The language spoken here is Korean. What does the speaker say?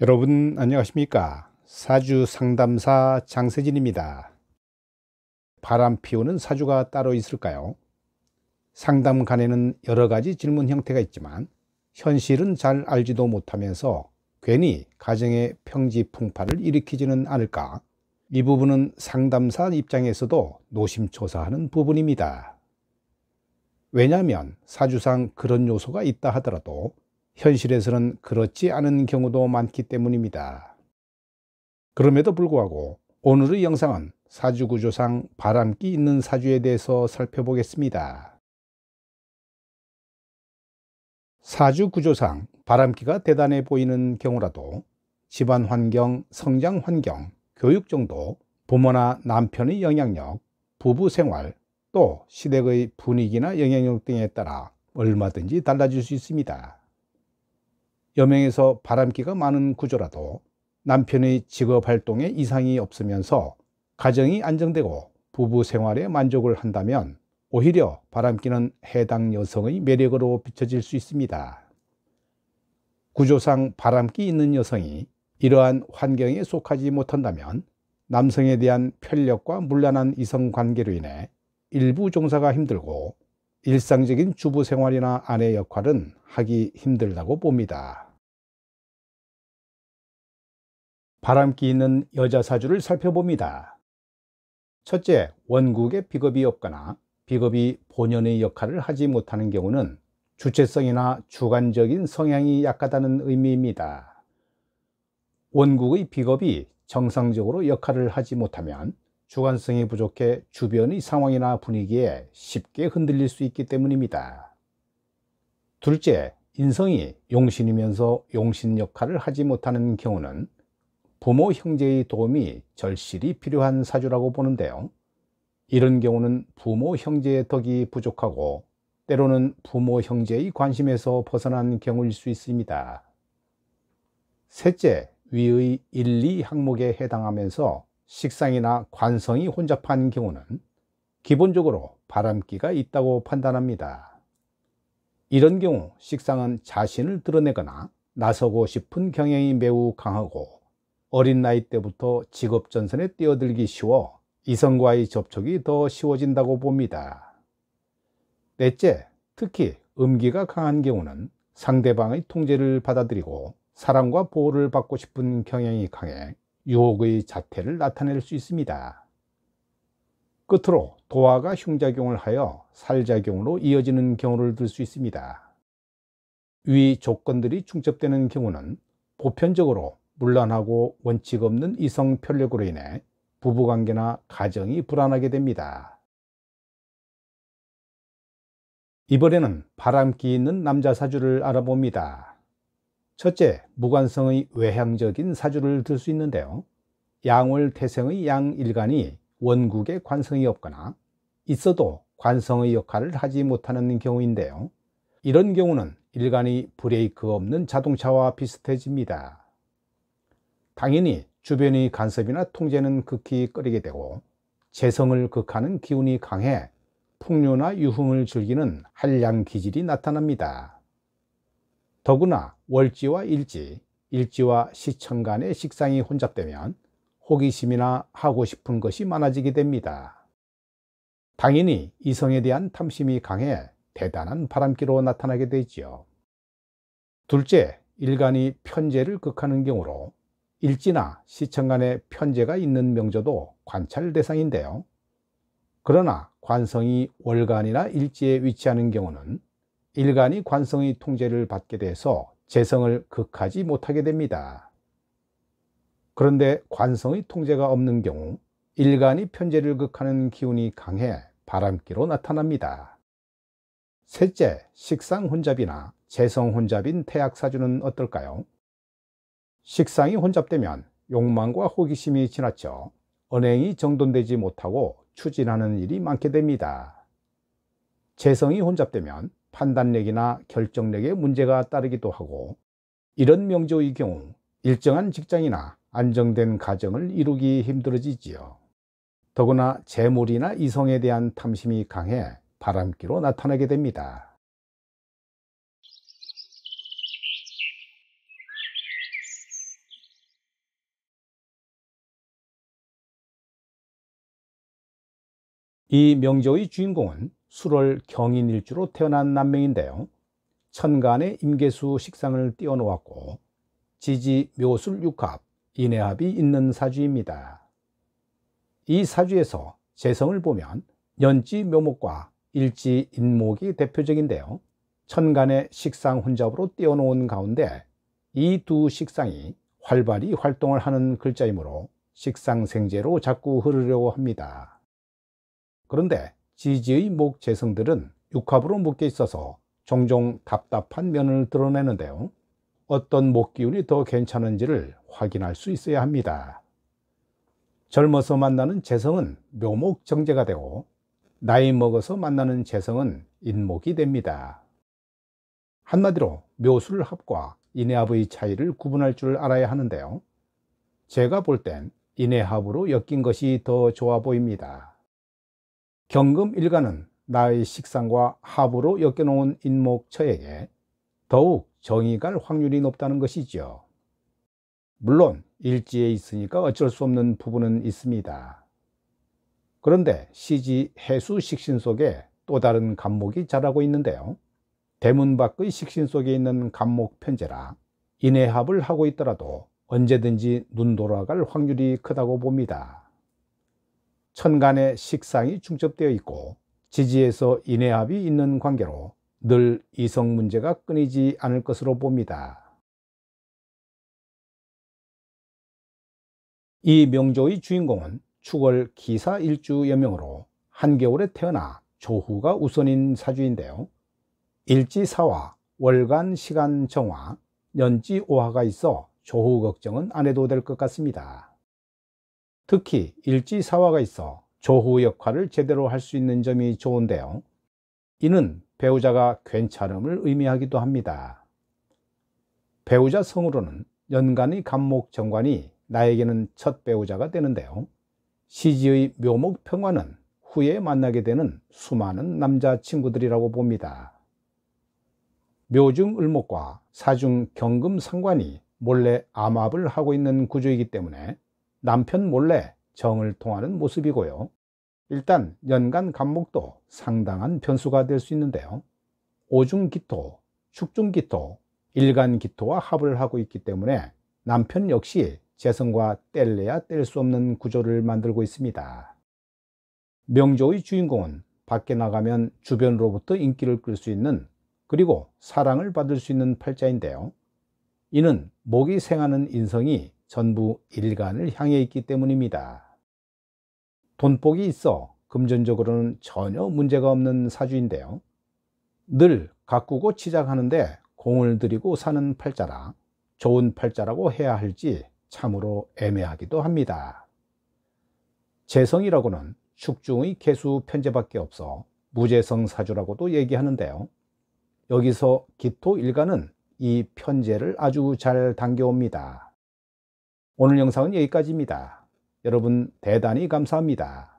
여러분 안녕하십니까 사주 상담사 장세진입니다 바람 피우는 사주가 따로 있을까요? 상담관에는 여러가지 질문 형태가 있지만 현실은 잘 알지도 못하면서 괜히 가정의 평지풍파를 일으키지는 않을까 이 부분은 상담사 입장에서도 노심초사하는 부분입니다 왜냐하면 사주상 그런 요소가 있다 하더라도 현실에서는 그렇지 않은 경우도 많기 때문입니다. 그럼에도 불구하고 오늘의 영상은 사주구조상 바람기 있는 사주에 대해서 살펴보겠습니다. 사주구조상 바람기가 대단해 보이는 경우라도 집안 환경, 성장 환경, 교육 정도, 부모나 남편의 영향력, 부부 생활, 또 시댁의 분위기나 영향력 등에 따라 얼마든지 달라질 수 있습니다. 여명에서 바람기가 많은 구조라도 남편의 직업 활동에 이상이 없으면서 가정이 안정되고 부부 생활에 만족을 한다면 오히려 바람기는 해당 여성의 매력으로 비춰질 수 있습니다. 구조상 바람기 있는 여성이 이러한 환경에 속하지 못한다면 남성에 대한 편력과 문란한 이성관계로 인해 일부 종사가 힘들고 일상적인 주부 생활이나 아내 역할은 하기 힘들다고 봅니다. 바람기 있는 여자 사주를 살펴봅니다. 첫째, 원국에 비겁이 없거나 비겁이 본연의 역할을 하지 못하는 경우는 주체성이나 주관적인 성향이 약하다는 의미입니다. 원국의 비겁이 정상적으로 역할을 하지 못하면 주관성이 부족해 주변의 상황이나 분위기에 쉽게 흔들릴 수 있기 때문입니다. 둘째, 인성이 용신이면서 용신 역할을 하지 못하는 경우는 부모 형제의 도움이 절실히 필요한 사주라고 보는데요. 이런 경우는 부모 형제의 덕이 부족하고 때로는 부모 형제의 관심에서 벗어난 경우일 수 있습니다. 셋째, 위의 1, 2 항목에 해당하면서 식상이나 관성이 혼잡한 경우는 기본적으로 바람기가 있다고 판단합니다. 이런 경우 식상은 자신을 드러내거나 나서고 싶은 경향이 매우 강하고 어린 나이 때부터 직업전선에 뛰어들기 쉬워 이성과의 접촉이 더 쉬워진다고 봅니다. 넷째, 특히 음기가 강한 경우는 상대방의 통제를 받아들이고 사랑과 보호를 받고 싶은 경향이 강해 유혹의 자태를 나타낼 수 있습니다. 끝으로 도화가 흉작용을 하여 살작용으로 이어지는 경우를 들 수 있습니다. 위 조건들이 충족되는 경우는 보편적으로 물란하고 원칙 없는 이성 편력으로 인해 부부관계나 가정이 불안하게 됩니다. 이번에는 바람기 있는 남자 사주를 알아봅니다. 첫째, 무관성의 외향적인 사주를 들 수 있는데요. 양월 태생의 양일간이 원국에 관성이 없거나 있어도 관성의 역할을 하지 못하는 경우인데요. 이런 경우는 일간이 브레이크 없는 자동차와 비슷해집니다. 당연히 주변의 간섭이나 통제는 극히 꺼리게 되고 재성을 극하는 기운이 강해 풍류나 유흥을 즐기는 한량 기질이 나타납니다. 더구나 월지와 일지, 일지와 시청 간의 식상이 혼잡되면 호기심이나 하고 싶은 것이 많아지게 됩니다. 당연히 이성에 대한 탐심이 강해 대단한 바람기로 나타나게 되지요. 둘째, 일간이 편제를 극하는 경우로 일지나 시청 간에 편제가 있는 명조도 관찰 대상인데요. 그러나 관성이 월간이나 일지에 위치하는 경우는 일간이 관성의 통제를 받게 돼서 재성을 극하지 못하게 됩니다. 그런데 관성의 통제가 없는 경우 일간이 편제를 극하는 기운이 강해 바람기로 나타납니다. 셋째, 식상 혼잡이나 재성 혼잡인 태약사주는 어떨까요? 식상이 혼잡되면 욕망과 호기심이 지나쳐 언행이 정돈되지 못하고 추진하는 일이 많게 됩니다. 재성이 혼잡되면 판단력이나 결정력에 문제가 따르기도 하고 이런 명조의 경우 일정한 직장이나 안정된 가정을 이루기 힘들어지지요. 더구나 재물이나 이성에 대한 탐심이 강해 바람기로 나타나게 됩니다. 이 명조의 주인공은 수월 경인 일주로 태어난 남명인데요. 천간의 임계수 식상을 띄워놓았고 지지 묘술 육합, 인해합이 있는 사주입니다. 이 사주에서 재성을 보면 연지 묘목과 일지 인목이 대표적인데요. 천간의 식상 혼잡으로 띄워놓은 가운데 이 두 식상이 활발히 활동을 하는 글자이므로 식상생제로 자꾸 흐르려고 합니다. 그런데 지지의 목 재성들은 육합으로 묶여 있어서 종종 답답한 면을 드러내는데요. 어떤 목 기운이 더 괜찮은지를 확인할 수 있어야 합니다. 젊어서 만나는 재성은 묘목 정제가 되고 나이 먹어서 만나는 재성은 인목이 됩니다. 한마디로 묘술합과 인해합의 차이를 구분할 줄 알아야 하는데요. 제가 볼 땐 인해합으로 엮인 것이 더 좋아 보입니다. 경금 일가는 나의 식상과 합으로 엮여놓은 인목처에게 더욱 정이 갈 확률이 높다는 것이죠. 물론 일지에 있으니까 어쩔 수 없는 부분은 있습니다. 그런데 시지 해수 식신 속에 또 다른 간목이 자라고 있는데요. 대문 밖의 식신 속에 있는 간목 편제라 인해합을 하고 있더라도 언제든지 눈 돌아갈 확률이 크다고 봅니다. 천간의 식상이 중첩되어 있고 지지에서 인해합이 있는 관계로 늘 이성 문제가 끊이지 않을 것으로 봅니다. 이 명조의 주인공은 축월 기사 일주 여명으로 한겨울에 태어나 조후가 우선인 사주인데요. 일지사와 월간 시간 정화, 연지오화가 있어 조후 걱정은 안 해도 될 것 같습니다. 특히 일지사화가 있어 조후 역할을 제대로 할 수 있는 점이 좋은데요. 이는 배우자가 괜찮음을 의미하기도 합니다. 배우자 성으로는 연간의 감목 정관이 나에게는 첫 배우자가 되는데요. 시지의 묘목 평화는 후에 만나게 되는 수많은 남자친구들이라고 봅니다. 묘중 을목과 사중 경금 상관이 몰래 암압을 하고 있는 구조이기 때문에 남편 몰래 정을 통하는 모습이고요. 일단 연간 감목도 상당한 변수가 될 수 있는데요. 오중기토, 축중기토, 일간기토와 합을 하고 있기 때문에 남편 역시 재성과 뗄래야 뗄 수 없는 구조를 만들고 있습니다. 명조의 주인공은 밖에 나가면 주변으로부터 인기를 끌 수 있는 그리고 사랑을 받을 수 있는 팔자인데요. 이는 목이 생하는 인성이 전부 일간을 향해 있기 때문입니다. 돈복이 있어 금전적으로는 전혀 문제가 없는 사주인데요. 늘 가꾸고 치작하는데 공을 들이고 사는 팔자라 좋은 팔자라고 해야 할지 참으로 애매하기도 합니다. 재성이라고는 축중의 개수 편제밖에 없어 무재성 사주라고도 얘기하는데요. 여기서 기토 일가는 이 편제를 아주 잘 당겨옵니다. 오늘 영상은 여기까지입니다. 여러분 대단히 감사합니다.